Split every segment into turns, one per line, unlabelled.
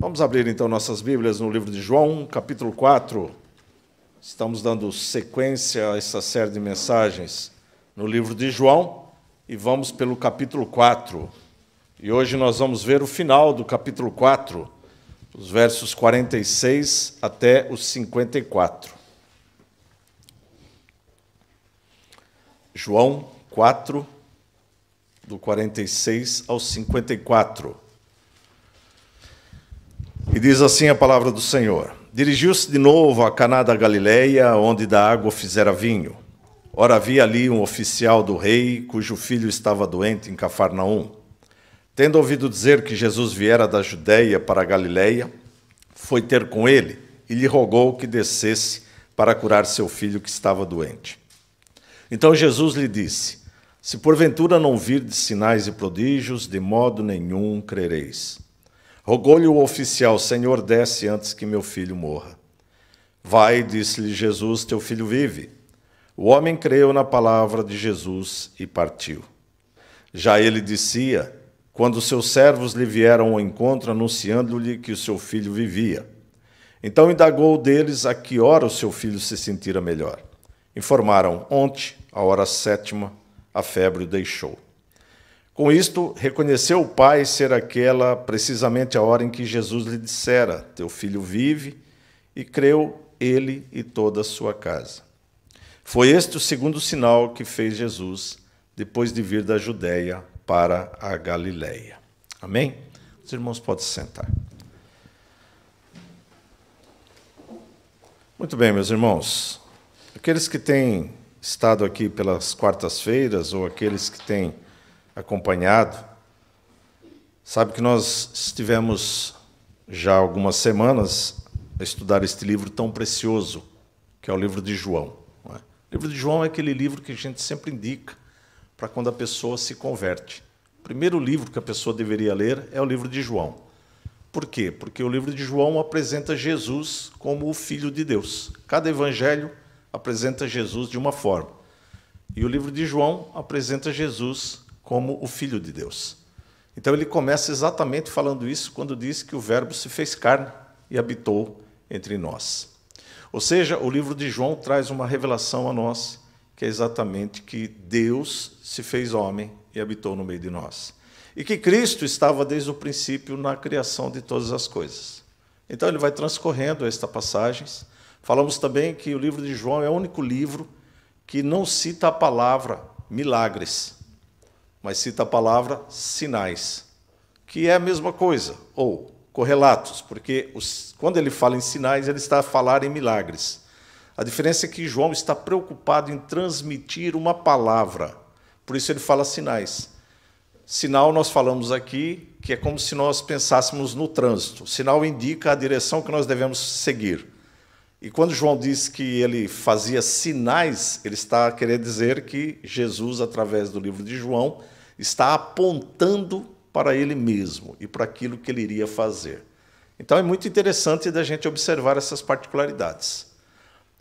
Vamos abrir então nossas Bíblias no livro de João, capítulo 4. Estamos dando sequência a essa série de mensagens no livro de João e vamos pelo capítulo 4. E hoje nós vamos ver o final do capítulo 4, os versos 46 até os 54. João 4, do 46 ao 54. E diz assim a palavra do Senhor: Dirigiu-se de novo a Caná da Galileia, onde da água fizera vinho. Ora, havia ali um oficial do rei, cujo filho estava doente em Cafarnaum. Tendo ouvido dizer que Jesus viera da Judéia para a Galileia, foi ter com ele e lhe rogou que descesse para curar seu filho que estava doente. Então Jesus lhe disse: Se porventura não virdes sinais e prodígios, de modo nenhum crereis. Rogou-lhe o oficial: Senhor, desce antes que meu filho morra. Vai, disse-lhe Jesus: Teu filho vive. O homem creu na palavra de Jesus e partiu. Já ele dizia, quando seus servos lhe vieram ao encontro, anunciando-lhe que o seu filho vivia. Então indagou deles a que hora o seu filho se sentira melhor. Informaram: Ontem, à hora sétima, a febre o deixou. Com isto, reconheceu o pai ser aquela precisamente a hora em que Jesus lhe dissera: Teu filho vive, e creu ele e toda a sua casa. Foi este o segundo sinal que fez Jesus depois de vir da Judéia para a Galiléia. Amém? Os irmãos podem se sentar. Muito bem, meus irmãos. Aqueles que têm estado aqui pelas quartas-feiras ou aqueles que têm acompanhado, sabe que nós estivemos já algumas semanas a estudar este livro tão precioso, que é o livro de João. É? O livro de João é aquele livro que a gente sempre indica para quando a pessoa se converte. O primeiro livro que a pessoa deveria ler é o livro de João. Por quê? Porque o livro de João apresenta Jesus como o Filho de Deus. Cada evangelho apresenta Jesus de uma forma. E o livro de João apresenta Jesus como o Filho de Deus. Então ele começa exatamente falando isso quando diz que o Verbo se fez carne e habitou entre nós. Ou seja, o livro de João traz uma revelação a nós, que é exatamente que Deus se fez homem e habitou no meio de nós. E que Cristo estava desde o princípio na criação de todas as coisas. Então ele vai transcorrendo estas passagens. Falamos também que o livro de João é o único livro que não cita a palavra milagres mas cita a palavra sinais, que é a mesma coisa, ou correlatos, porque os, quando ele fala em sinais, ele está a falar em milagres. A diferença é que João está preocupado em transmitir uma palavra, por isso ele fala sinais. Sinal, nós falamos aqui que é como se nós pensássemos no trânsito. Sinal indica a direção que nós devemos seguir. E quando João diz que ele fazia sinais, ele está querendo dizer que Jesus, através do livro de João, está apontando para ele mesmo e para aquilo que ele iria fazer. Então é muito interessante da gente observar essas particularidades.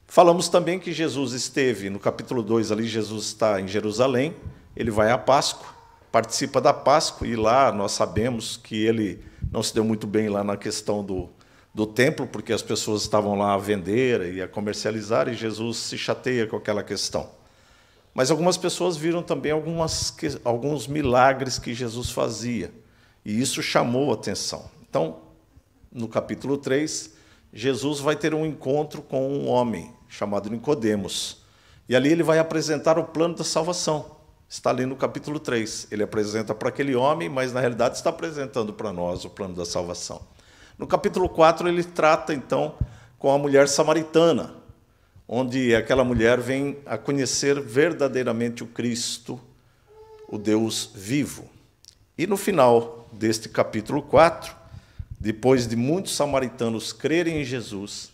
Falamos também que Jesus esteve, no capítulo 2 ali, Jesus está em Jerusalém, ele vai à Páscoa, participa da Páscoa, e lá nós sabemos que ele não se deu muito bem lá na questão do, do templo, porque as pessoas estavam lá a vender e a comercializar, e Jesus se chateia com aquela questão. Mas algumas pessoas viram também algumas, alguns milagres que Jesus fazia, e isso chamou atenção. Então, no capítulo 3, Jesus vai ter um encontro com um homem chamado Nicodemos. E ali ele vai apresentar o plano da salvação. Está ali no capítulo 3. Ele apresenta para aquele homem, mas na realidade está apresentando para nós o plano da salvação. No capítulo 4, ele trata então com a mulher samaritana, onde aquela mulher vem a conhecer verdadeiramente o Cristo, o Deus vivo. E no final deste capítulo 4, depois de muitos samaritanos crerem em Jesus,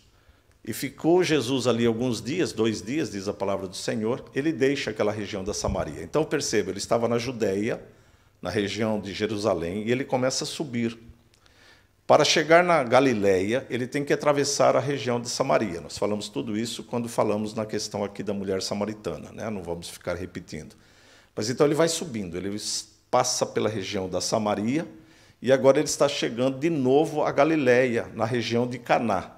e ficou Jesus ali alguns dias, dois dias, diz a palavra do Senhor, ele deixa aquela região da Samaria. Então perceba, ele estava na Judéia, na região de Jerusalém, e ele começa a subir para chegar na Galileia, ele tem que atravessar a região de Samaria. Nós falamos tudo isso quando falamos na questão aqui da mulher samaritana, né? não vamos ficar repetindo. Mas então ele vai subindo, ele passa pela região da Samaria e agora ele está chegando de novo à Galileia, na região de Caná,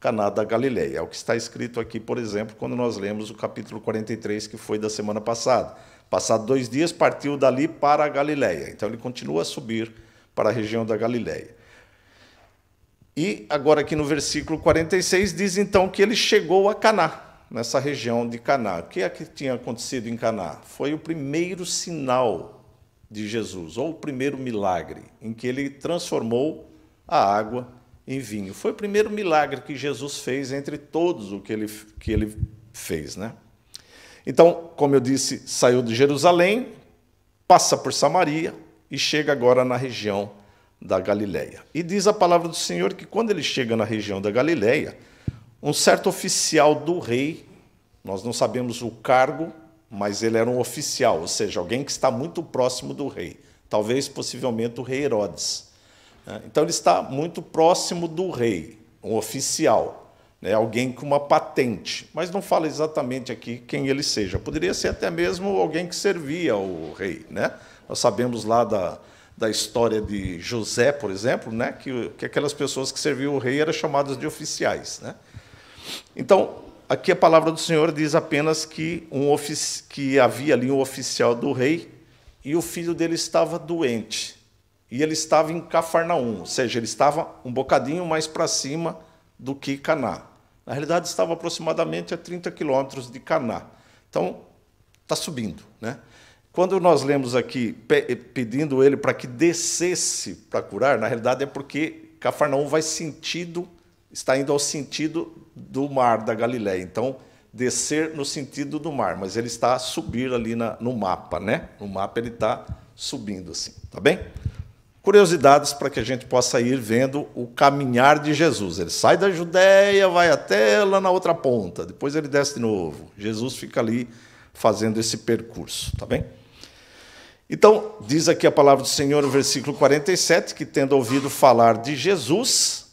Caná da Galileia. É o que está escrito aqui, por exemplo, quando nós lemos o capítulo 43 que foi da semana passada. Passado dois dias, partiu dali para a Galileia. Então ele continua a subir para a região da Galileia. E agora aqui no versículo 46 diz então que ele chegou a Caná, nessa região de Caná. O que é que tinha acontecido em Caná? Foi o primeiro sinal de Jesus, ou o primeiro milagre, em que ele transformou a água em vinho. Foi o primeiro milagre que Jesus fez entre todos o que ele, que ele fez, né? Então, como eu disse, saiu de Jerusalém, passa por Samaria e chega agora na região da Galileia. E diz a palavra do Senhor que quando ele chega na região da Galileia, um certo oficial do rei, nós não sabemos o cargo, mas ele era um oficial, ou seja, alguém que está muito próximo do rei, talvez possivelmente o rei Herodes. É, então ele está muito próximo do rei, um oficial, né? alguém com uma patente, mas não fala exatamente aqui quem ele seja. Poderia ser até mesmo alguém que servia ao rei, né? Nós sabemos lá da, da história de José, por exemplo, né? que, que aquelas pessoas que serviam o rei eram chamadas de oficiais. Né? Então, aqui a palavra do Senhor diz apenas que, um que havia ali um oficial do rei e o filho dele estava doente. E ele estava em Cafarnaum, ou seja, ele estava um bocadinho mais para cima do que Caná. Na realidade, estava aproximadamente a 30 quilômetros de Caná. Então, está subindo. Né? Quando nós lemos aqui pe eh, pedindo ele para que descesse para curar, na realidade é porque Cafarnaum vai sentido, está indo ao sentido do mar da Galiléia. Então, descer no sentido do mar, mas ele está a subir ali na, no mapa, né? No mapa ele está subindo assim, tá bem? Curiosidades para que a gente possa ir vendo o caminhar de Jesus. Ele sai da Judéia, vai até lá na outra ponta, depois ele desce de novo. Jesus fica ali fazendo esse percurso, tá bem? Então, diz aqui a palavra do Senhor, no versículo 47, que tendo ouvido falar de Jesus,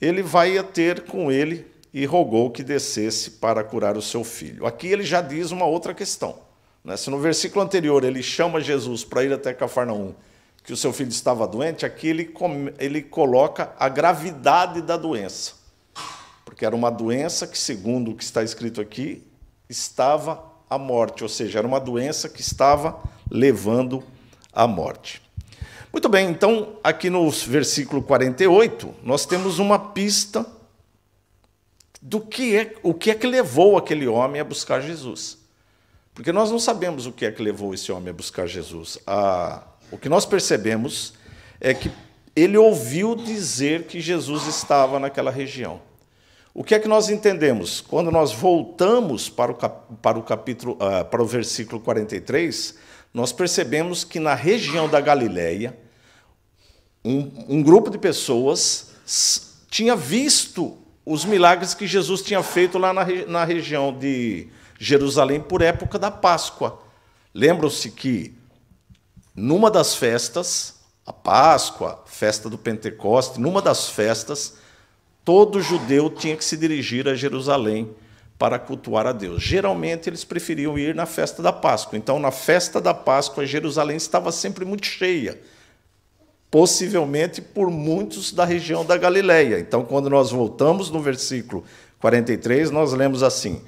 ele vai a ter com ele e rogou que descesse para curar o seu filho. Aqui ele já diz uma outra questão. Né? Se no versículo anterior ele chama Jesus para ir até Cafarnaum, que o seu filho estava doente, aqui ele, ele coloca a gravidade da doença. Porque era uma doença que, segundo o que está escrito aqui, estava à morte, ou seja, era uma doença que estava levando à morte. Muito bem, então aqui no versículo 48, nós temos uma pista do que é, o que é que levou aquele homem a buscar Jesus. Porque nós não sabemos o que é que levou esse homem a buscar Jesus. Ah, o que nós percebemos é que ele ouviu dizer que Jesus estava naquela região. O que é que nós entendemos? Quando nós voltamos para o, cap, para o capítulo, uh, para o versículo 43, nós percebemos que na região da Galileia, um, um grupo de pessoas tinha visto os milagres que Jesus tinha feito lá na, na região de Jerusalém por época da Páscoa. Lembram-se que numa das festas, a Páscoa, festa do Pentecoste, numa das festas, todo judeu tinha que se dirigir a Jerusalém para cultuar a Deus. Geralmente eles preferiam ir na festa da Páscoa. Então, na festa da Páscoa, Jerusalém estava sempre muito cheia, possivelmente por muitos da região da Galileia. Então, quando nós voltamos no versículo 43, nós lemos assim: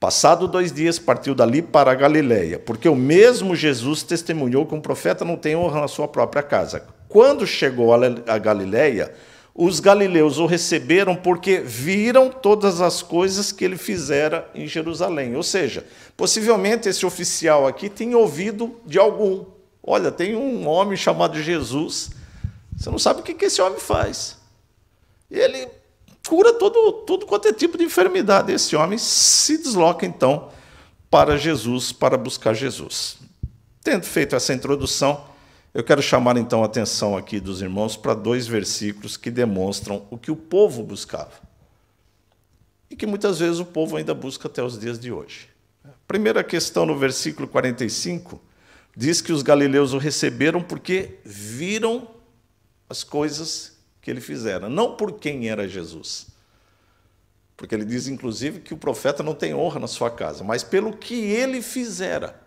Passado dois dias, partiu dali para a Galileia, porque o mesmo Jesus testemunhou que um profeta não tem honra na sua própria casa. Quando chegou a Galileia, os galileus o receberam porque viram todas as coisas que ele fizera em Jerusalém. Ou seja, possivelmente esse oficial aqui tem ouvido de algum. Olha, tem um homem chamado Jesus. Você não sabe o que esse homem faz. Ele cura todo, todo quanto é tipo de enfermidade. Esse homem se desloca então para Jesus, para buscar Jesus. Tendo feito essa introdução, eu quero chamar então a atenção aqui dos irmãos para dois versículos que demonstram o que o povo buscava e que muitas vezes o povo ainda busca até os dias de hoje. Primeira questão no versículo 45 diz que os galileus o receberam porque viram as coisas que ele fizera, não por quem era Jesus. Porque ele diz inclusive que o profeta não tem honra na sua casa, mas pelo que ele fizera.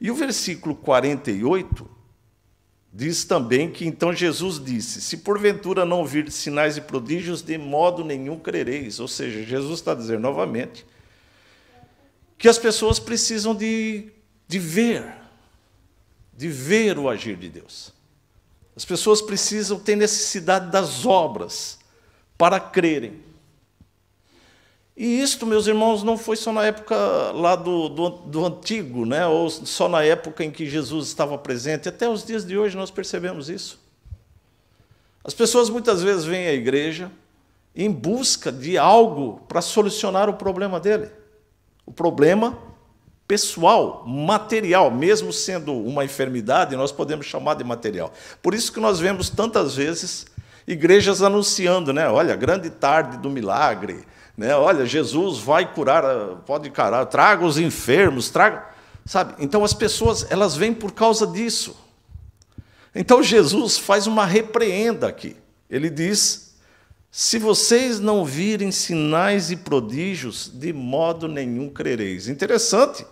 E o versículo 48 diz também que então Jesus disse: Se porventura não vir sinais e prodígios, de modo nenhum crereis. Ou seja, Jesus está dizendo novamente que as pessoas precisam de, de ver, de ver o agir de Deus. As pessoas precisam ter necessidade das obras para crerem. E isto, meus irmãos, não foi só na época lá do, do, do, antigo, né? ou só na época em que Jesus estava presente. Até os dias de hoje nós percebemos isso. As pessoas muitas vezes vêm à igreja em busca de algo para solucionar o problema dele. O problema pessoal, material, mesmo sendo uma enfermidade, nós podemos chamar de material. Por isso que nós vemos tantas vezes igrejas anunciando, né? Olha, grande tarde do milagre né? Olha, Jesus vai curar, pode curar, traga os enfermos, traga. Sabe? Então as pessoas, elas vêm por causa disso. Então Jesus faz uma repreenda aqui. Ele diz: Se vocês não virem sinais e prodígios, de modo nenhum crereis. Interessante,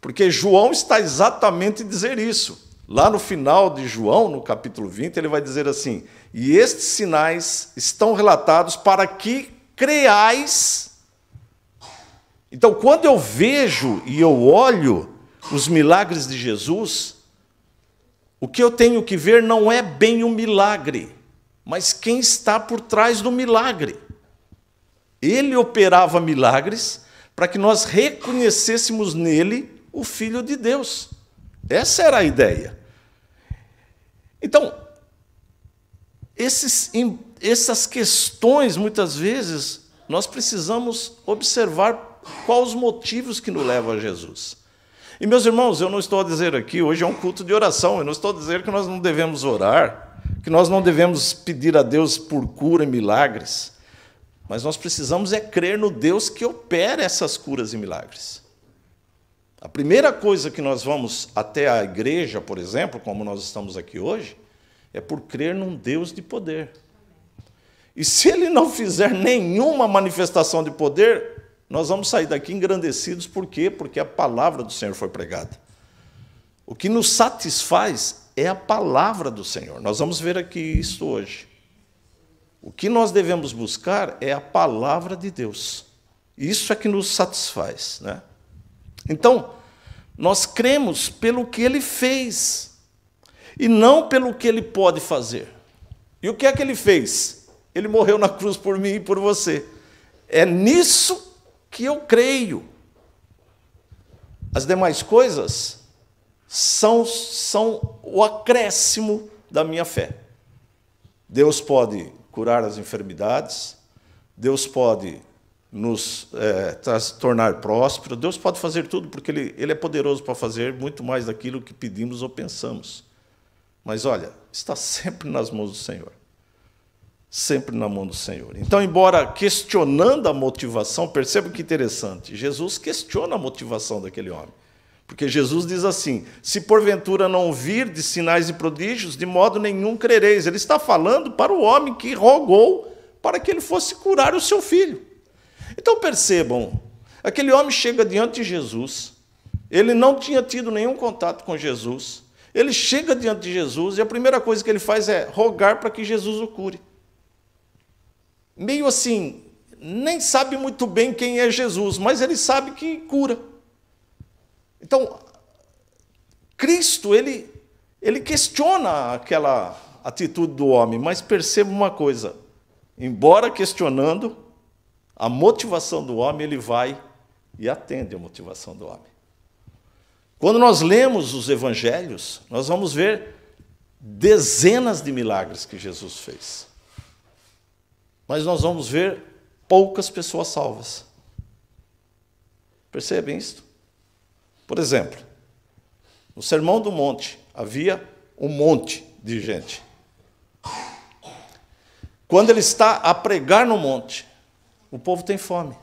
porque João está exatamente dizer isso. Lá no final de João, no capítulo 20, ele vai dizer assim: E estes sinais estão relatados para que creais. Então, quando eu vejo e eu olho os milagres de Jesus, o que eu tenho que ver não é bem o um milagre, mas quem está por trás do milagre. Ele operava milagres para que nós reconhecêssemos nele o Filho de Deus. Essa era a ideia. Então, esses, essas questões, muitas vezes, nós precisamos observar quais os motivos que nos levam a Jesus. E, meus irmãos, eu não estou a dizer aqui, hoje é um culto de oração, eu não estou a dizer que nós não devemos orar, que nós não devemos pedir a Deus por cura e milagres, mas nós precisamos é crer no Deus que opera essas curas e milagres. A primeira coisa que nós vamos até a igreja, por exemplo, como nós estamos aqui hoje, é por crer num Deus de poder. E se ele não fizer nenhuma manifestação de poder, nós vamos sair daqui engrandecidos, por quê? Porque a palavra do Senhor foi pregada. O que nos satisfaz é a palavra do Senhor. Nós vamos ver aqui isso hoje. O que nós devemos buscar é a palavra de Deus. Isso é que nos satisfaz. Né? Então, nós cremos pelo que ele fez e não pelo que ele pode fazer. E o que é que ele fez? Ele morreu na cruz por mim e por você. É nisso que eu creio. As demais coisas são, são o acréscimo da minha fé. Deus pode curar as enfermidades, Deus pode nos é, tornar próspero, Deus pode fazer tudo, porque Ele, Ele é poderoso para fazer muito mais daquilo que pedimos ou pensamos. Mas olha, está sempre nas mãos do Senhor. Sempre na mão do Senhor. Então, embora questionando a motivação, perceba que interessante, Jesus questiona a motivação daquele homem. Porque Jesus diz assim: se porventura não vir de sinais e prodígios, de modo nenhum crereis. Ele está falando para o homem que rogou para que ele fosse curar o seu filho. Então percebam, aquele homem chega diante de Jesus, ele não tinha tido nenhum contato com Jesus, ele chega diante de Jesus e a primeira coisa que ele faz é rogar para que Jesus o cure. Meio assim, nem sabe muito bem quem é Jesus, mas ele sabe que cura. Então, Cristo, ele, ele questiona aquela atitude do homem, mas perceba uma coisa: embora questionando a motivação do homem, ele vai e atende a motivação do homem. Quando nós lemos os evangelhos, nós vamos ver dezenas de milagres que Jesus fez. Mas nós vamos ver poucas pessoas salvas. Percebem isto? Por exemplo, no Sermão do Monte havia um monte de gente. Quando ele está a pregar no monte, o povo tem fome.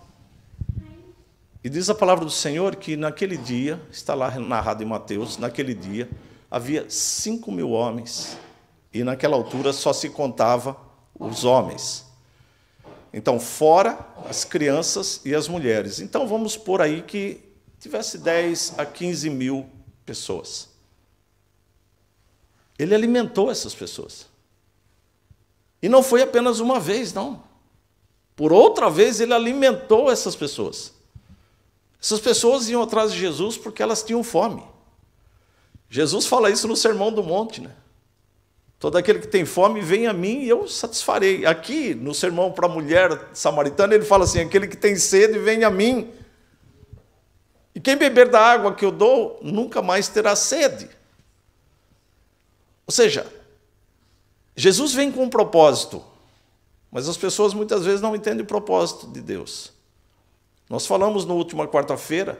E diz a palavra do Senhor que naquele dia, está lá narrado em Mateus, naquele dia havia cinco mil homens, e naquela altura só se contava os homens. Então, fora as crianças e as mulheres. Então, vamos por aí que tivesse 10 a 15 mil pessoas. Ele alimentou essas pessoas. E não foi apenas uma vez, não. Por outra vez, ele alimentou essas pessoas. Essas pessoas iam atrás de Jesus porque elas tinham fome. Jesus fala isso no Sermão do Monte, né? Todo aquele que tem fome, vem a mim e eu satisfarei. Aqui, no sermão para a mulher samaritana, ele fala assim: aquele que tem sede, vem a mim. E quem beber da água que eu dou, nunca mais terá sede. Ou seja, Jesus vem com um propósito, mas as pessoas muitas vezes não entendem o propósito de Deus. Nós falamos na última quarta-feira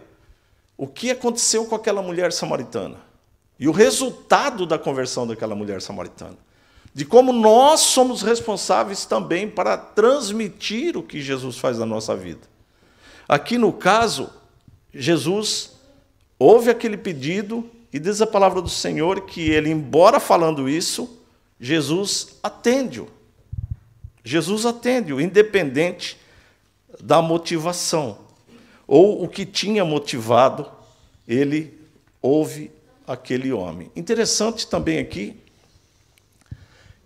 o que aconteceu com aquela mulher samaritana e o resultado da conversão daquela mulher samaritana. De como nós somos responsáveis também para transmitir o que Jesus faz na nossa vida. Aqui no caso, Jesus ouve aquele pedido e diz a palavra do Senhor que ele, embora falando isso, Jesus atende-o. Jesus atende-o, independente da motivação. Ou o que tinha motivado ele houve aquele homem. Interessante também aqui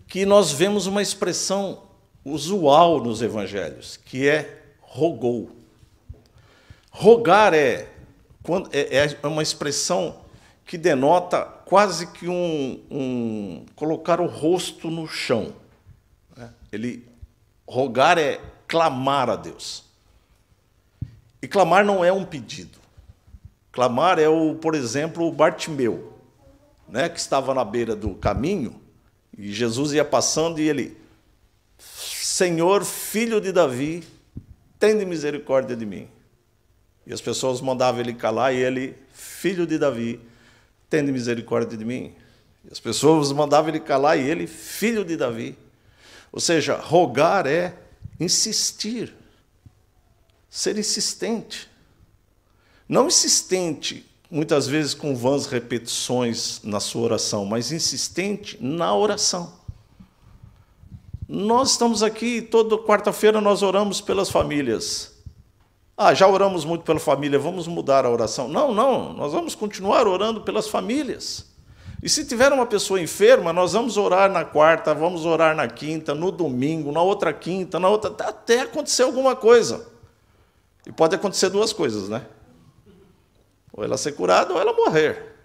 que nós vemos uma expressão usual nos evangelhos, que é rogou. Rogar é, é, é, é uma expressão que denota quase que um, um colocar o rosto no chão. Né? Ele rogar é clamar a Deus. E clamar não é um pedido. Clamar é o, por exemplo, o Bartimeu, né, que estava na beira do caminho e Jesus ia passando e ele, Senhor, filho de Davi, tende misericórdia de mim. E as pessoas mandavam ele calar e ele, filho de Davi, tende misericórdia de mim. E as pessoas mandavam ele calar e ele, filho de Davi. Ou seja, rogar é insistir ser insistente. Não insistente, muitas vezes com vãs repetições na sua oração, mas insistente na oração. Nós estamos aqui, toda quarta-feira nós oramos pelas famílias. Ah, já oramos muito pela família, vamos mudar a oração. Não, não, nós vamos continuar orando pelas famílias. E se tiver uma pessoa enferma, nós vamos orar na quarta, vamos orar na quinta, no domingo, na outra quinta, na outra, até acontecer alguma coisa. E pode acontecer duas coisas, né? Ou ela ser curada ou ela morrer.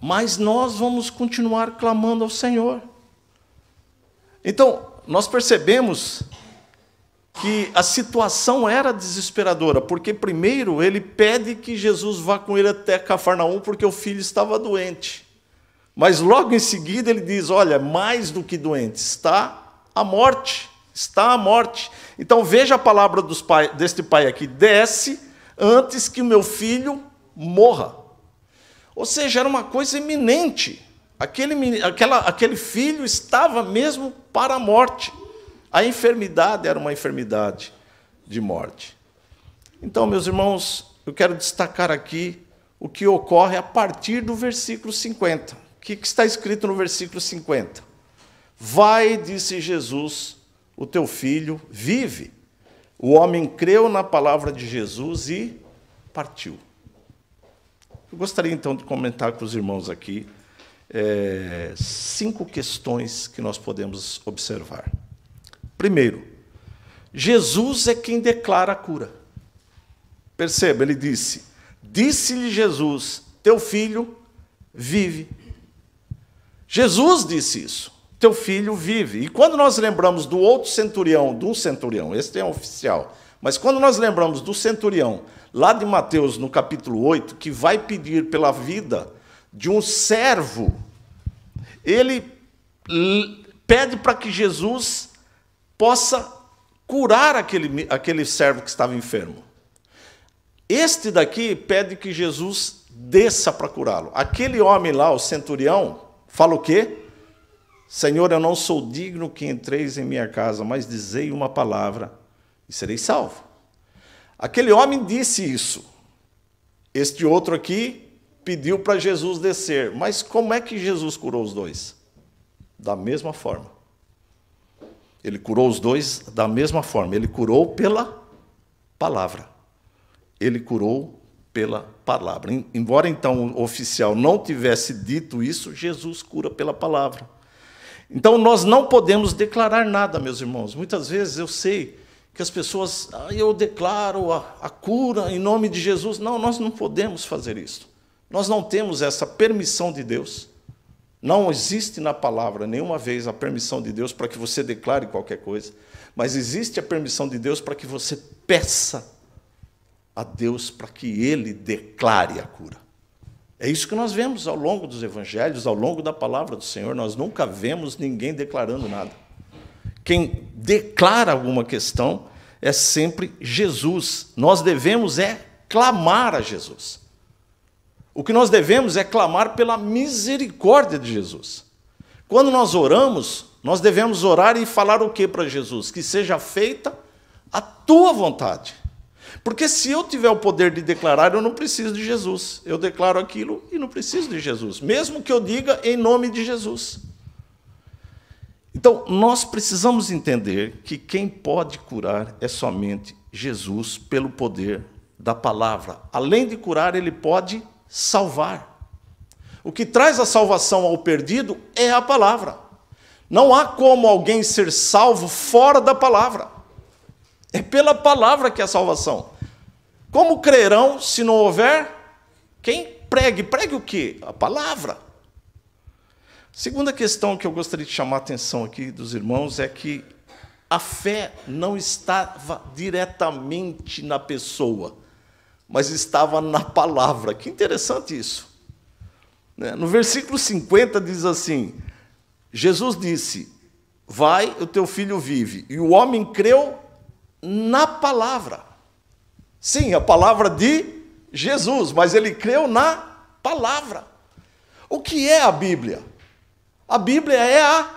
Mas nós vamos continuar clamando ao Senhor. Então, nós percebemos que a situação era desesperadora, porque primeiro ele pede que Jesus vá com ele até Cafarnaum, porque o filho estava doente. Mas logo em seguida ele diz: Olha, mais do que doente, está a morte, está a morte. Então veja a palavra pai, deste pai aqui: desce antes que o meu filho morra. Ou seja, era uma coisa iminente. Aquele, aquela, aquele filho estava mesmo para a morte. A enfermidade era uma enfermidade de morte. Então, meus irmãos, eu quero destacar aqui o que ocorre a partir do versículo 50. O que está escrito no versículo 50? Vai, disse Jesus, o teu filho vive. O homem creu na palavra de Jesus e partiu. Eu gostaria então de comentar com os irmãos aqui é, cinco questões que nós podemos observar. Primeiro, Jesus é quem declara a cura. Perceba, ele disse: Disse-lhe Jesus, teu filho vive. Jesus disse isso teu filho vive. E quando nós lembramos do outro centurião, do centurião, este é um oficial, mas quando nós lembramos do centurião, lá de Mateus, no capítulo 8, que vai pedir pela vida de um servo, ele pede para que Jesus possa curar aquele, aquele servo que estava enfermo. Este daqui pede que Jesus desça para curá-lo. Aquele homem lá, o centurião, fala o quê? Senhor, eu não sou digno que entreis em minha casa, mas dizei uma palavra e serei salvo. Aquele homem disse isso. Este outro aqui pediu para Jesus descer. Mas como é que Jesus curou os dois? Da mesma forma. Ele curou os dois da mesma forma. Ele curou pela palavra. Ele curou pela palavra. Embora então o oficial não tivesse dito isso, Jesus cura pela palavra. Então nós não podemos declarar nada, meus irmãos. Muitas vezes eu sei que as pessoas, ah, eu declaro a, a cura em nome de Jesus. Não, nós não podemos fazer isso. Nós não temos essa permissão de Deus. Não existe na palavra nenhuma vez a permissão de Deus para que você declare qualquer coisa, mas existe a permissão de Deus para que você peça a Deus para que ele declare a cura. É isso que nós vemos ao longo dos evangelhos, ao longo da palavra do Senhor. Nós nunca vemos ninguém declarando nada. Quem declara alguma questão é sempre Jesus. Nós devemos é clamar a Jesus. O que nós devemos é clamar pela misericórdia de Jesus. Quando nós oramos, nós devemos orar e falar o que para Jesus? Que seja feita a tua vontade. Porque se eu tiver o poder de declarar, eu não preciso de Jesus. Eu declaro aquilo e não preciso de Jesus, mesmo que eu diga em nome de Jesus. Então, nós precisamos entender que quem pode curar é somente Jesus pelo poder da palavra. Além de curar, ele pode salvar. O que traz a salvação ao perdido é a palavra. Não há como alguém ser salvo fora da palavra. É pela palavra que é a salvação. Como crerão se não houver quem pregue? Pregue o quê? A palavra. Segunda questão que eu gostaria de chamar a atenção aqui dos irmãos é que a fé não estava diretamente na pessoa, mas estava na palavra. Que interessante isso. Né? No versículo 50 diz assim: Jesus disse: Vai, o teu filho vive. E o homem creu na palavra. Sim, a palavra de Jesus, mas ele creu na palavra. O que é a Bíblia? A Bíblia é a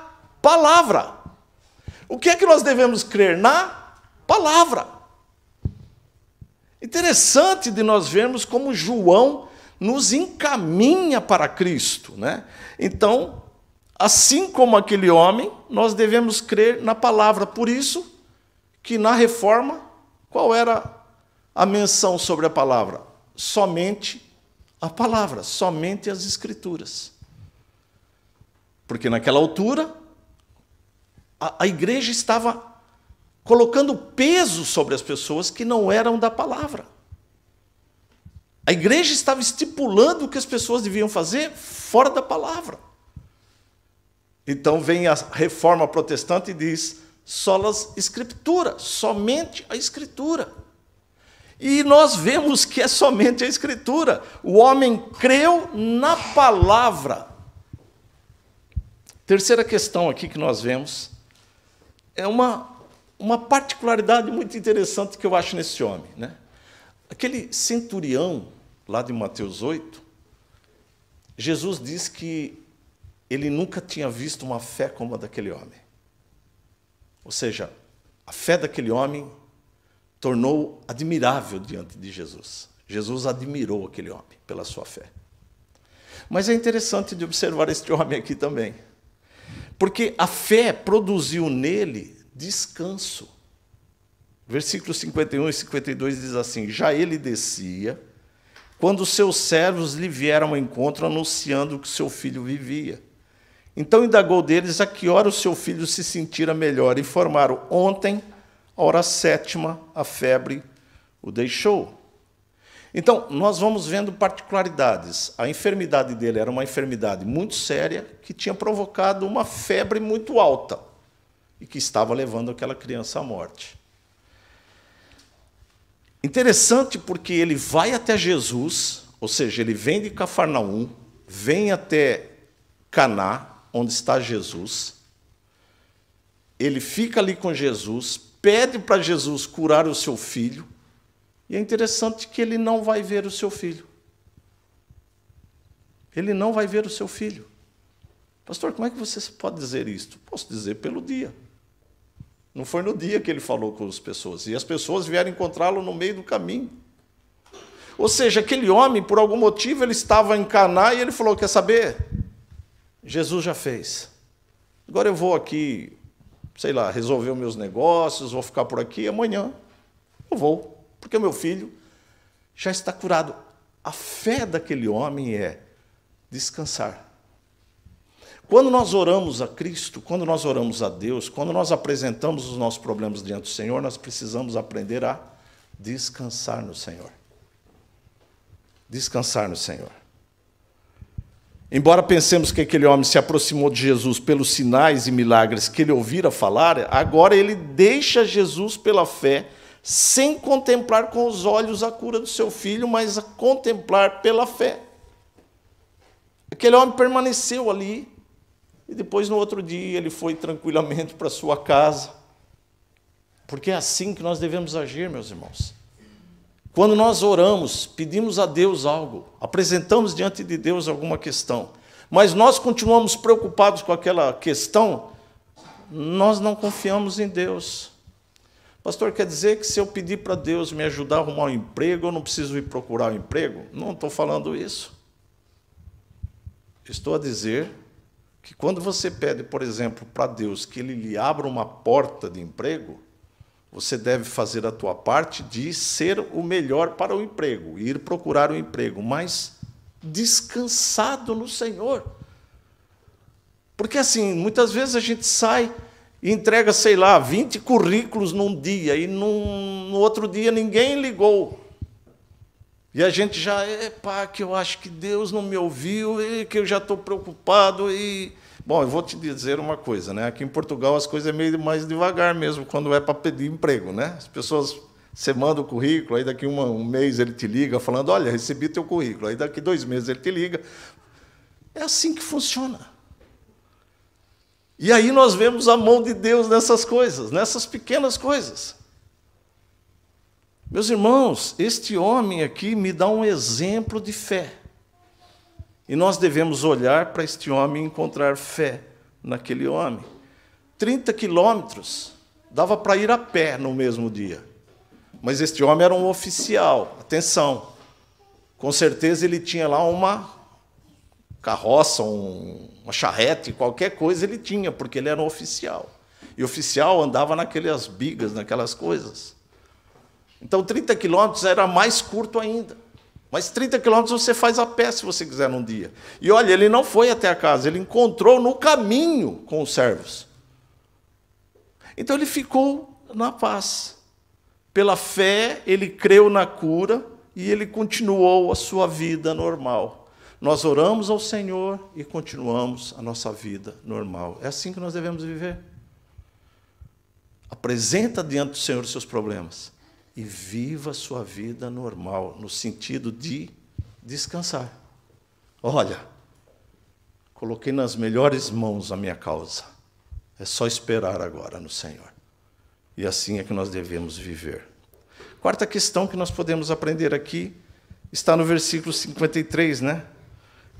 palavra. O que é que nós devemos crer? Na palavra. Interessante de nós vermos como João nos encaminha para Cristo, né? Então, assim como aquele homem, nós devemos crer na palavra. Por isso, que na reforma, qual era a menção sobre a palavra? Somente a palavra, somente as escrituras. Porque naquela altura, a, a igreja estava colocando peso sobre as pessoas que não eram da palavra. A igreja estava estipulando o que as pessoas deviam fazer fora da palavra. Então vem a reforma protestante e diz: solas escritura, somente a escritura. E nós vemos que é somente a escritura. O homem creu na palavra. Terceira questão aqui que nós vemos é uma, uma particularidade muito interessante que eu acho nesse homem. Né? Aquele centurião, lá de Mateus 8, Jesus diz que ele nunca tinha visto uma fé como a daquele homem. Ou seja, a fé daquele homem tornou admirável diante de Jesus. Jesus admirou aquele homem pela sua fé. Mas é interessante de observar este homem aqui também, porque a fé produziu nele descanso. Versículos 51 e 52 diz assim: Já ele descia, quando seus servos lhe vieram ao encontro, anunciando que seu filho vivia. Então indagou deles a que hora o seu filho se sentira melhor. Informaram: ontem, a hora sétima, a febre o deixou. Então, nós vamos vendo particularidades. A enfermidade dele era uma enfermidade muito séria que tinha provocado uma febre muito alta e que estava levando aquela criança à morte. Interessante porque ele vai até Jesus, ou seja, ele vem de Cafarnaum, vem até Caná, onde está Jesus, ele fica ali com Jesus, pede para Jesus curar o seu filho, e é interessante que ele não vai ver o seu filho. Ele não vai ver o seu filho. Pastor, como é que você pode dizer isto? Posso dizer pelo dia. Não foi no dia que ele falou com as pessoas, e as pessoas vieram encontrá-lo no meio do caminho. Ou seja, aquele homem, por algum motivo, ele estava em Caná e ele falou: "Quer saber? Jesus já fez. Agora eu vou aqui, sei lá, resolver os meus negócios, vou ficar por aqui, amanhã eu vou, porque o meu filho já está curado. A fé daquele homem é descansar. Quando nós oramos a Cristo, quando nós oramos a Deus, quando nós apresentamos os nossos problemas diante do Senhor, nós precisamos aprender a descansar no Senhor. Descansar no Senhor. Embora pensemos que aquele homem se aproximou de Jesus pelos sinais e milagres que ele ouvira falar, agora ele deixa Jesus pela fé, sem contemplar com os olhos a cura do seu filho, mas a contemplar pela fé. Aquele homem permaneceu ali e depois no outro dia ele foi tranquilamente para sua casa. Porque é assim que nós devemos agir, meus irmãos. Quando nós oramos, pedimos a Deus algo, apresentamos diante de Deus alguma questão, mas nós continuamos preocupados com aquela questão, nós não confiamos em Deus. Pastor, quer dizer que se eu pedir para Deus me ajudar a arrumar um emprego, eu não preciso ir procurar um emprego? Não estou falando isso. Estou a dizer que quando você pede, por exemplo, para Deus que Ele lhe abra uma porta de emprego, você deve fazer a tua parte de ser o melhor para o emprego, ir procurar o um emprego, mas descansado no Senhor. Porque assim, muitas vezes a gente sai e entrega, sei lá, 20 currículos num dia e num, no outro dia ninguém ligou. E a gente já, é que eu acho que Deus não me ouviu, e que eu já estou preocupado e Bom, eu vou te dizer uma coisa, né? Aqui em Portugal as coisas é meio mais devagar mesmo quando é para pedir emprego, né? As pessoas você manda o currículo, aí daqui uma, um mês ele te liga falando, olha, recebi teu currículo. Aí daqui dois meses ele te liga. É assim que funciona. E aí nós vemos a mão de Deus nessas coisas, nessas pequenas coisas. Meus irmãos, este homem aqui me dá um exemplo de fé. E nós devemos olhar para este homem e encontrar fé naquele homem. 30 quilômetros dava para ir a pé no mesmo dia. Mas este homem era um oficial, atenção. Com certeza ele tinha lá uma carroça, um, uma charrete, qualquer coisa ele tinha, porque ele era um oficial. E oficial andava naquelas bigas, naquelas coisas. Então 30 quilômetros era mais curto ainda. Mas 30 quilômetros você faz a pé se você quiser num dia. E olha, ele não foi até a casa, ele encontrou no caminho com os servos. Então ele ficou na paz. Pela fé, ele creu na cura e ele continuou a sua vida normal. Nós oramos ao Senhor e continuamos a nossa vida normal. É assim que nós devemos viver. Apresenta diante do Senhor os seus problemas e viva sua vida normal, no sentido de descansar. Olha, coloquei nas melhores mãos a minha causa. É só esperar agora no Senhor. E assim é que nós devemos viver. Quarta questão que nós podemos aprender aqui está no versículo 53, né?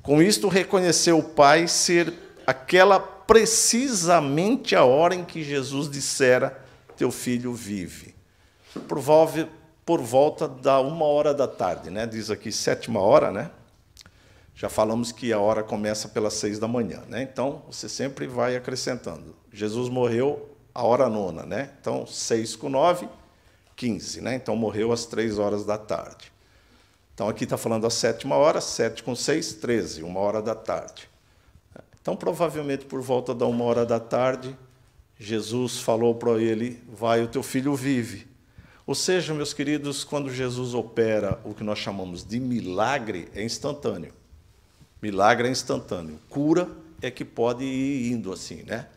Com isto reconheceu o Pai ser aquela precisamente a hora em que Jesus dissera: Teu filho vive por, volve, por volta da uma hora da tarde, né? Diz aqui sétima hora, né? Já falamos que a hora começa pelas seis da manhã, né? Então você sempre vai acrescentando. Jesus morreu a hora nona, né? Então seis com nove, quinze, né? Então morreu às três horas da tarde. Então aqui está falando a sétima hora, sete com seis, treze, uma hora da tarde. Então provavelmente por volta da uma hora da tarde Jesus falou para ele: Vai, o teu filho vive. Ou seja, meus queridos, quando Jesus opera o que nós chamamos de milagre, é instantâneo. Milagre é instantâneo. Cura é que pode ir indo assim, né?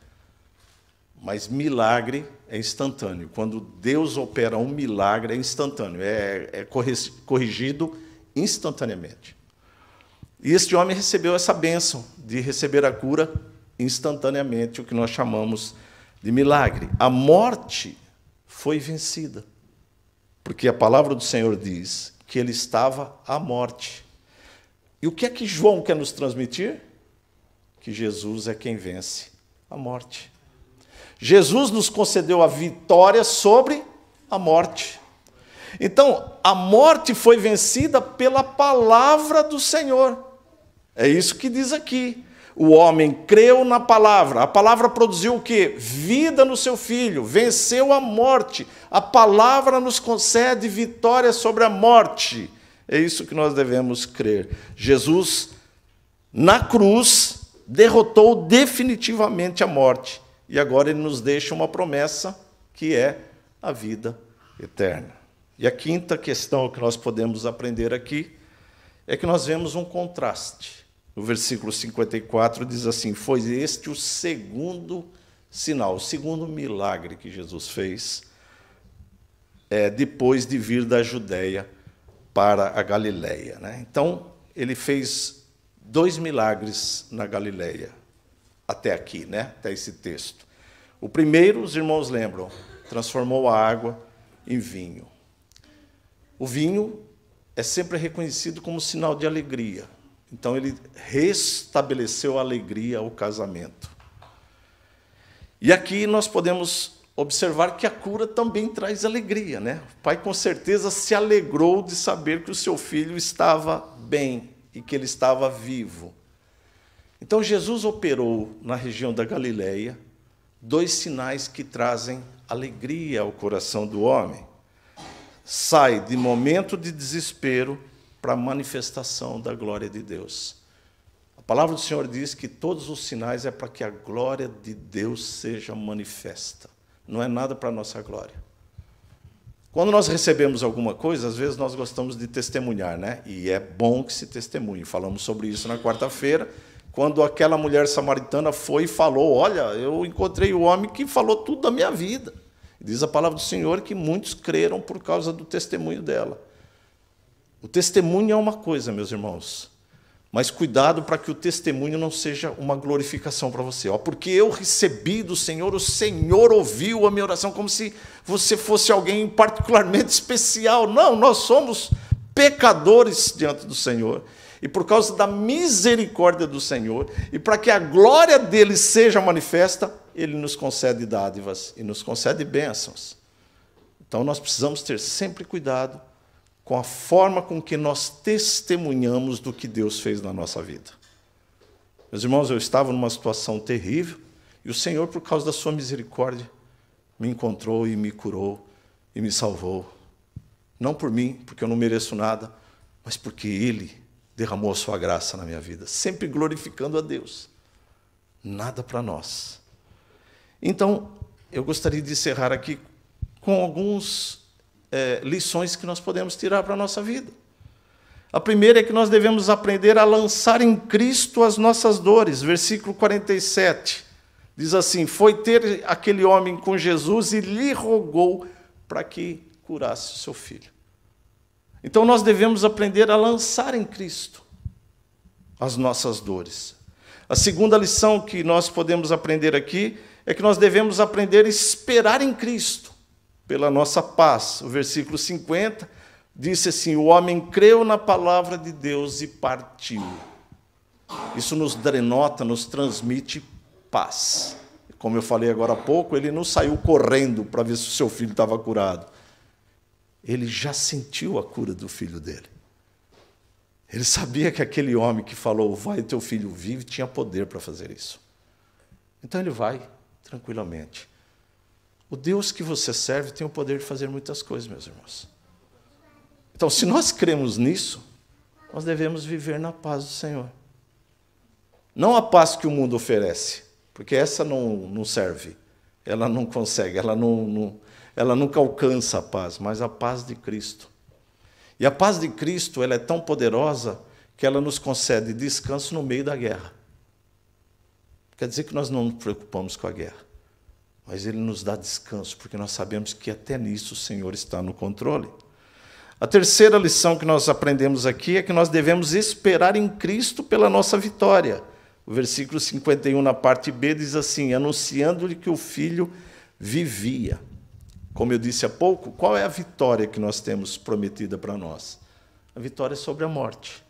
Mas milagre é instantâneo. Quando Deus opera um milagre, é instantâneo, é, é corrigido instantaneamente. E este homem recebeu essa bênção de receber a cura instantaneamente, o que nós chamamos de milagre. A morte foi vencida. Porque a palavra do Senhor diz que ele estava à morte. E o que é que João quer nos transmitir? Que Jesus é quem vence a morte. Jesus nos concedeu a vitória sobre a morte. Então, a morte foi vencida pela palavra do Senhor. É isso que diz aqui. O homem creu na palavra. A palavra produziu o que? Vida no seu filho, venceu a morte. A palavra nos concede vitória sobre a morte. É isso que nós devemos crer. Jesus, na cruz, derrotou definitivamente a morte. E agora ele nos deixa uma promessa que é a vida eterna. E a quinta questão que nós podemos aprender aqui é que nós vemos um contraste no versículo 54, diz assim: Foi este o segundo sinal, o segundo milagre que Jesus fez é, depois de vir da Judéia para a Galiléia. Né? Então, ele fez dois milagres na Galiléia até aqui, né? até esse texto. O primeiro, os irmãos lembram, transformou a água em vinho. O vinho é sempre reconhecido como sinal de alegria. Então ele restabeleceu a alegria ao casamento. E aqui nós podemos observar que a cura também traz alegria, né? O pai com certeza se alegrou de saber que o seu filho estava bem e que ele estava vivo. Então Jesus operou na região da Galileia dois sinais que trazem alegria ao coração do homem. Sai de momento de desespero para a manifestação da glória de Deus. A palavra do Senhor diz que todos os sinais é para que a glória de Deus seja manifesta. Não é nada para a nossa glória. Quando nós recebemos alguma coisa, às vezes nós gostamos de testemunhar, né? E é bom que se testemunhe. Falamos sobre isso na quarta-feira, quando aquela mulher samaritana foi e falou: Olha, eu encontrei o homem que falou tudo da minha vida. Diz a palavra do Senhor que muitos creram por causa do testemunho dela. O testemunho é uma coisa, meus irmãos, mas cuidado para que o testemunho não seja uma glorificação para você. Ó, porque eu recebi do Senhor, o Senhor ouviu a minha oração, como se você fosse alguém particularmente especial. Não, nós somos pecadores diante do Senhor. E por causa da misericórdia do Senhor, e para que a glória dele seja manifesta, ele nos concede dádivas e nos concede bênçãos. Então nós precisamos ter sempre cuidado com a forma com que nós testemunhamos do que Deus fez na nossa vida. Meus irmãos, eu estava numa situação terrível e o Senhor, por causa da sua misericórdia, me encontrou e me curou e me salvou. Não por mim, porque eu não mereço nada, mas porque Ele derramou a sua graça na minha vida, sempre glorificando a Deus. Nada para nós. Então, eu gostaria de encerrar aqui com alguns é, lições que nós podemos tirar para a nossa vida. A primeira é que nós devemos aprender a lançar em Cristo as nossas dores. Versículo 47 diz assim: Foi ter aquele homem com Jesus e lhe rogou para que curasse seu filho. Então nós devemos aprender a lançar em Cristo as nossas dores. A segunda lição que nós podemos aprender aqui é que nós devemos aprender a esperar em Cristo pela nossa paz. O versículo 50 disse assim: O homem creu na palavra de Deus e partiu. Isso nos drenota nos transmite paz. Como eu falei agora há pouco, ele não saiu correndo para ver se o seu filho estava curado. Ele já sentiu a cura do filho dele. Ele sabia que aquele homem que falou, vai, teu filho vive, tinha poder para fazer isso. Então ele vai tranquilamente. O Deus que você serve tem o poder de fazer muitas coisas, meus irmãos. Então, se nós cremos nisso, nós devemos viver na paz do Senhor. Não a paz que o mundo oferece, porque essa não, não serve. Ela não consegue, ela, não, não, ela nunca alcança a paz, mas a paz de Cristo. E a paz de Cristo ela é tão poderosa que ela nos concede descanso no meio da guerra. Quer dizer que nós não nos preocupamos com a guerra mas Ele nos dá descanso, porque nós sabemos que até nisso o Senhor está no controle. A terceira lição que nós aprendemos aqui é que nós devemos esperar em Cristo pela nossa vitória. O versículo 51, na parte B, diz assim: anunciando-lhe que o filho vivia. Como eu disse há pouco, qual é a vitória que nós temos prometida para nós? A vitória sobre a morte.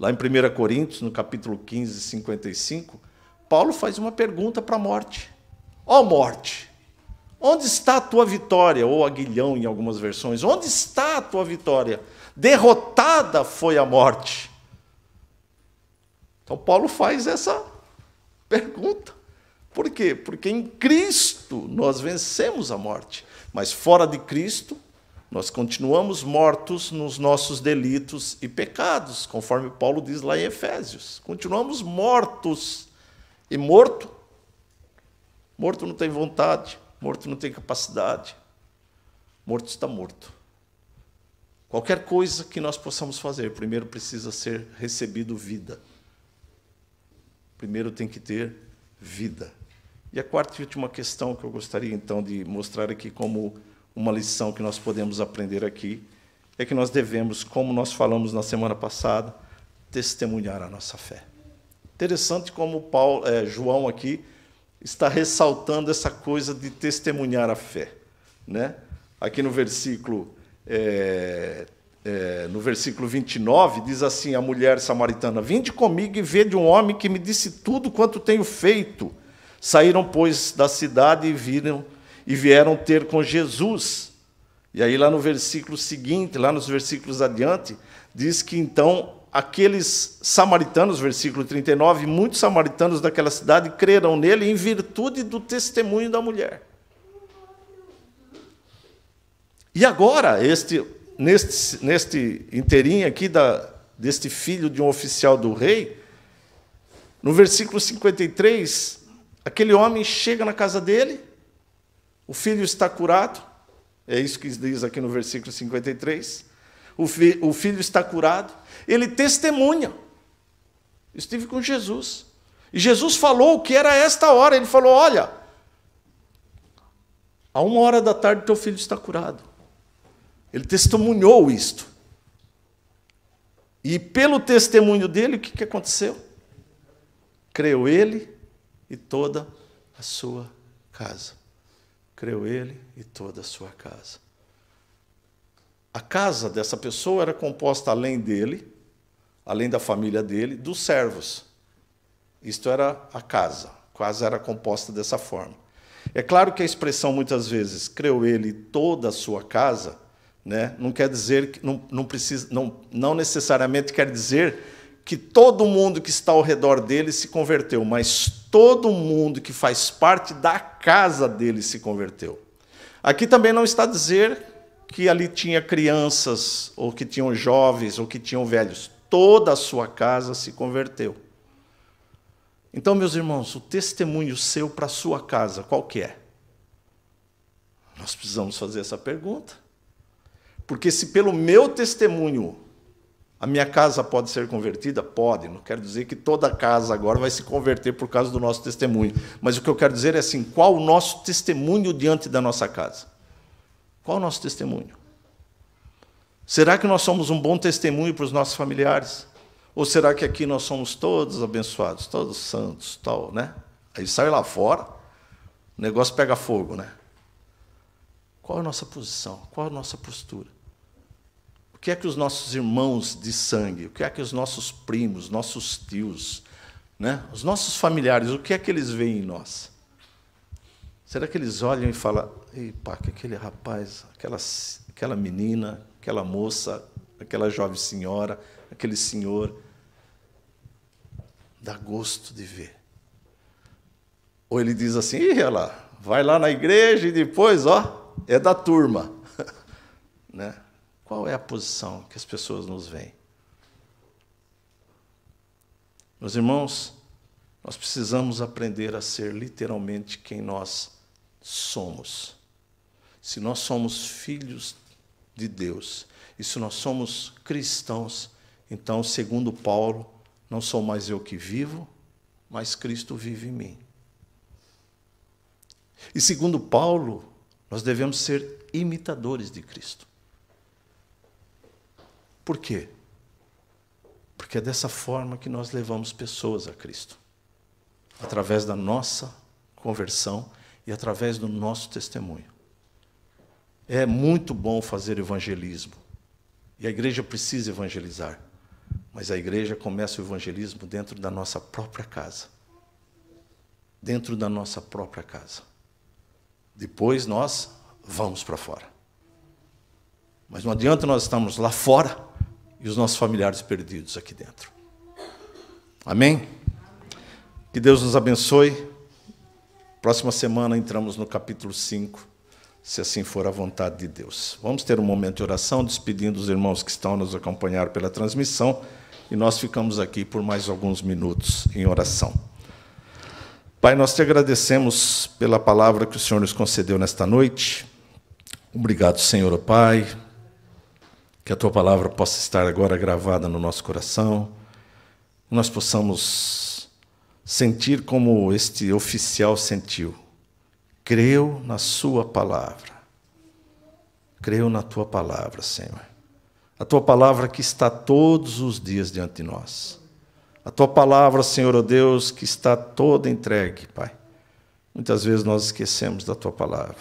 Lá em 1 Coríntios, no capítulo 15, 55, Paulo faz uma pergunta para a morte. Ó oh, morte, onde está a tua vitória? Ou aguilhão em algumas versões, onde está a tua vitória? Derrotada foi a morte. Então Paulo faz essa pergunta. Por quê? Porque em Cristo nós vencemos a morte, mas fora de Cristo nós continuamos mortos nos nossos delitos e pecados, conforme Paulo diz lá em Efésios. Continuamos mortos. E morto Morto não tem vontade, morto não tem capacidade, morto está morto. Qualquer coisa que nós possamos fazer, primeiro precisa ser recebido vida. Primeiro tem que ter vida. E a quarta e última questão que eu gostaria então de mostrar aqui como uma lição que nós podemos aprender aqui é que nós devemos, como nós falamos na semana passada, testemunhar a nossa fé. Interessante como Paulo, é, João aqui está ressaltando essa coisa de testemunhar a fé. Né? Aqui no versículo, é, é, no versículo 29, diz assim: A mulher samaritana, vinde comigo e vede um homem que me disse tudo quanto tenho feito. Saíram, pois, da cidade e viram e vieram ter com Jesus. E aí, lá no versículo seguinte, lá nos versículos adiante, diz que então aqueles samaritanos, versículo 39, muitos samaritanos daquela cidade creram nele em virtude do testemunho da mulher. E agora, este, neste, neste inteirinho aqui da, deste filho de um oficial do rei, no versículo 53, aquele homem chega na casa dele, o filho está curado, é isso que diz aqui no versículo 53. O, fi, o filho está curado, ele testemunha. Estive com Jesus. E Jesus falou o que era esta hora. Ele falou: Olha, a uma hora da tarde teu filho está curado. Ele testemunhou isto. E pelo testemunho dele, o que, que aconteceu? Creu ele e toda a sua casa. Creu ele e toda a sua casa. A casa dessa pessoa era composta além dele além da família dele, dos servos. Isto era a casa, a casa era composta dessa forma. É claro que a expressão muitas vezes, creu ele toda a sua casa, né, não quer dizer que não, não precisa, não, não necessariamente quer dizer que todo mundo que está ao redor dele se converteu, mas todo mundo que faz parte da casa dele se converteu. Aqui também não está a dizer que ali tinha crianças, ou que tinham jovens, ou que tinham velhos toda a sua casa se converteu. Então, meus irmãos, o testemunho seu para a sua casa, qual que é? Nós precisamos fazer essa pergunta. Porque se pelo meu testemunho a minha casa pode ser convertida, pode. Não quero dizer que toda casa agora vai se converter por causa do nosso testemunho. Mas o que eu quero dizer é assim: qual o nosso testemunho diante da nossa casa? Qual o nosso testemunho? Será que nós somos um bom testemunho para os nossos familiares? Ou será que aqui nós somos todos abençoados, todos santos, tal, né? Aí sai lá fora, o negócio pega fogo, né? Qual a nossa posição? Qual a nossa postura? O que é que os nossos irmãos de sangue, o que é que os nossos primos, nossos tios, né? os nossos familiares, o que é que eles veem em nós? Será que eles olham e falam, epa, aquele rapaz, aquela, aquela menina, aquela moça, aquela jovem senhora, aquele senhor. Dá gosto de ver. Ou ele diz assim: Ih, vai lá na igreja e depois, ó, é da turma. né? Qual é a posição que as pessoas nos veem? Meus irmãos, nós precisamos aprender a ser literalmente quem nós somos. Se nós somos filhos de Deus. E se nós somos cristãos, então, segundo Paulo, não sou mais eu que vivo, mas Cristo vive em mim. E segundo Paulo, nós devemos ser imitadores de Cristo. Por quê? Porque é dessa forma que nós levamos pessoas a Cristo através da nossa conversão e através do nosso testemunho. É muito bom fazer evangelismo. E a igreja precisa evangelizar. Mas a igreja começa o evangelismo dentro da nossa própria casa. Dentro da nossa própria casa. Depois nós vamos para fora. Mas não adianta nós estarmos lá fora e os nossos familiares perdidos aqui dentro. Amém? Que Deus nos abençoe. Próxima semana entramos no capítulo 5 se assim for a vontade de Deus. Vamos ter um momento de oração, despedindo os irmãos que estão nos acompanhar pela transmissão, e nós ficamos aqui por mais alguns minutos em oração. Pai, nós te agradecemos pela palavra que o Senhor nos concedeu nesta noite. Obrigado, Senhor, Pai, que a tua palavra possa estar agora gravada no nosso coração, que nós possamos sentir como este oficial sentiu creu na Sua palavra. Creu na Tua palavra, Senhor. A Tua palavra que está todos os dias diante de nós. A Tua palavra, Senhor oh Deus, que está toda entregue, Pai. Muitas vezes nós esquecemos da Tua palavra.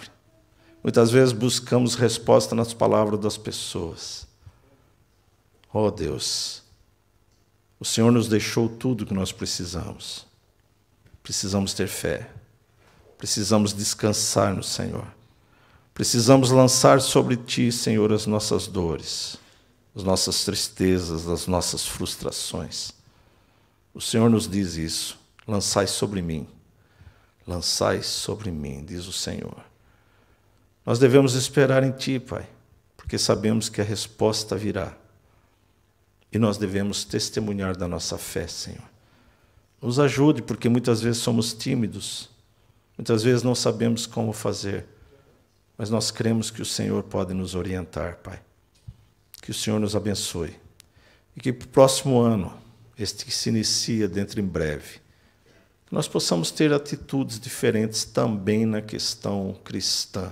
Muitas vezes buscamos resposta nas palavras das pessoas. Oh Deus, o Senhor nos deixou tudo que nós precisamos. Precisamos ter fé. Precisamos descansar no Senhor. Precisamos lançar sobre Ti, Senhor, as nossas dores, as nossas tristezas, as nossas frustrações. O Senhor nos diz isso. Lançai sobre mim. Lançai sobre mim, diz o Senhor. Nós devemos esperar em Ti, Pai, porque sabemos que a resposta virá. E nós devemos testemunhar da nossa fé, Senhor. Nos ajude, porque muitas vezes somos tímidos Muitas vezes não sabemos como fazer, mas nós cremos que o Senhor pode nos orientar, Pai. Que o Senhor nos abençoe. E que para o próximo ano, este que se inicia dentro em breve, nós possamos ter atitudes diferentes também na questão cristã.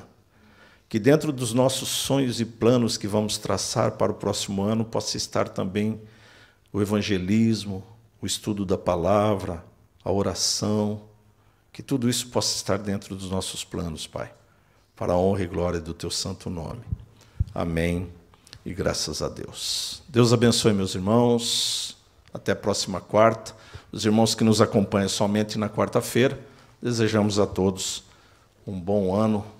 Que dentro dos nossos sonhos e planos que vamos traçar para o próximo ano possa estar também o evangelismo, o estudo da palavra, a oração, que tudo isso possa estar dentro dos nossos planos, Pai, para a honra e glória do teu santo nome. Amém e graças a Deus. Deus abençoe, meus irmãos. Até a próxima quarta. Os irmãos que nos acompanham somente na quarta-feira, desejamos a todos um bom ano